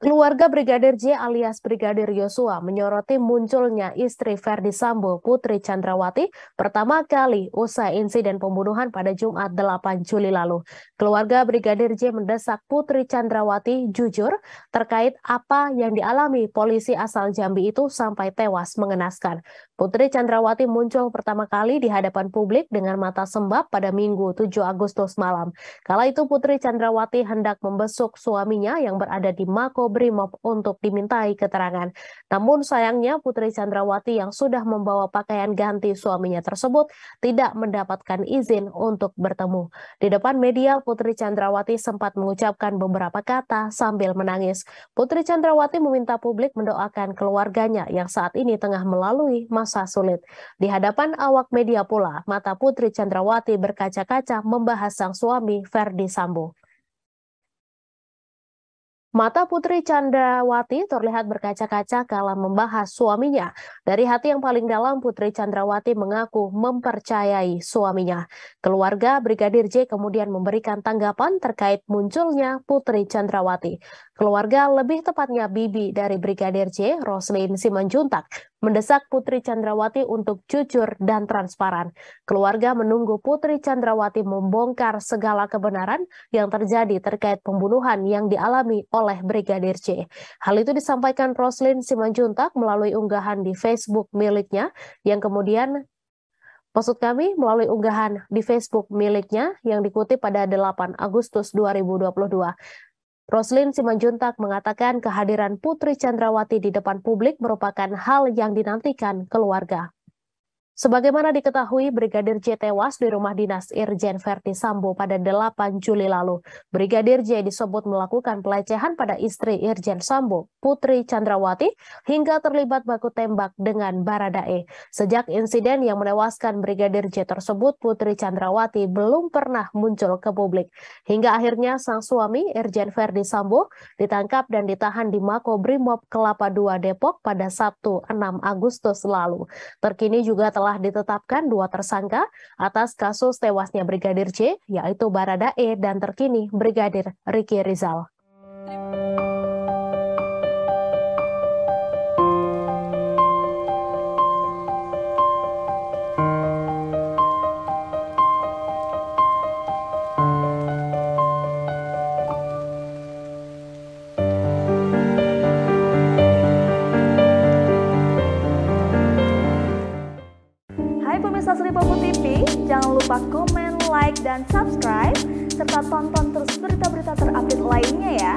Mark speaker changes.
Speaker 1: Keluarga Brigadir J alias Brigadir Yosua menyoroti munculnya istri Ferdi Sambo Putri Chandrawati pertama kali usai insiden pembunuhan pada Jumat 8 Juli lalu. Keluarga Brigadir J mendesak Putri Chandrawati jujur terkait apa yang dialami polisi asal Jambi itu sampai tewas mengenaskan. Putri Chandrawati muncul pertama kali di hadapan publik dengan mata sembab pada Minggu 7 Agustus malam. Kala itu Putri Chandrawati hendak membesuk suaminya yang berada di Mako Makobrimob untuk dimintai keterangan. Namun sayangnya Putri Chandrawati yang sudah membawa pakaian ganti suaminya tersebut tidak mendapatkan izin untuk bertemu. Di depan media Putri Chandrawati sempat mengucapkan beberapa kata sambil menangis. Putri Chandrawati meminta publik mendoakan keluarganya yang saat ini tengah melalui masa sulit. Di hadapan awak media pula, mata Putri Chandrawati berkaca-kaca membahas sang suami Ferdi Sambo. Mata Putri Chandrawati terlihat berkaca-kaca kala membahas suaminya. Dari hati yang paling dalam, Putri Chandrawati mengaku mempercayai suaminya. Keluarga Brigadir J kemudian memberikan tanggapan terkait munculnya Putri Chandrawati. Keluarga lebih tepatnya bibi dari Brigadir J, Roslin Simanjuntak, mendesak Putri Chandrawati untuk jujur dan transparan. Keluarga menunggu Putri Chandrawati membongkar segala kebenaran yang terjadi terkait pembunuhan yang dialami oleh Brigadir C. Hal itu disampaikan Roslin Simanjuntak melalui unggahan di Facebook miliknya yang kemudian Maksud kami melalui unggahan di Facebook miliknya yang dikutip pada 8 Agustus 2022. Roslin Simanjuntak mengatakan kehadiran Putri Chandrawati di depan publik merupakan hal yang dinantikan keluarga. Sebagaimana diketahui, Brigadir J tewas di rumah dinas Irjen Verdi Sambo pada 8 Juli lalu. Brigadir J disebut melakukan pelecehan pada istri Irjen Sambo, Putri Chandrawati, hingga terlibat baku tembak dengan Baradae. Sejak insiden yang menewaskan Brigadir J tersebut, Putri Chandrawati belum pernah muncul ke publik. Hingga akhirnya sang suami, Irjen Verdi Sambo, ditangkap dan ditahan di Makobrimob Kelapa II Depok pada Sabtu 6 Agustus lalu. Terkini juga telah telah ditetapkan dua tersangka atas kasus tewasnya Brigadir J, yaitu Baradae dan terkini Brigadir Riki Rizal. Terima Pemirsa Seri Popo TV, jangan lupa komen, like, dan subscribe, serta tonton terus berita-berita terupdate lainnya ya.